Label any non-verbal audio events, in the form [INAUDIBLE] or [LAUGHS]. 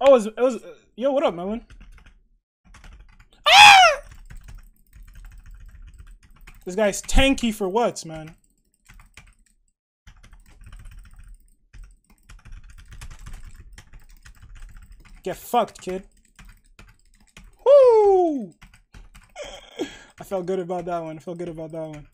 Oh, it was, it was uh, yo, what up, Melon? Ah! This guy's tanky for what's, man. Get fucked, kid. Woo! [LAUGHS] I felt good about that one. I felt good about that one.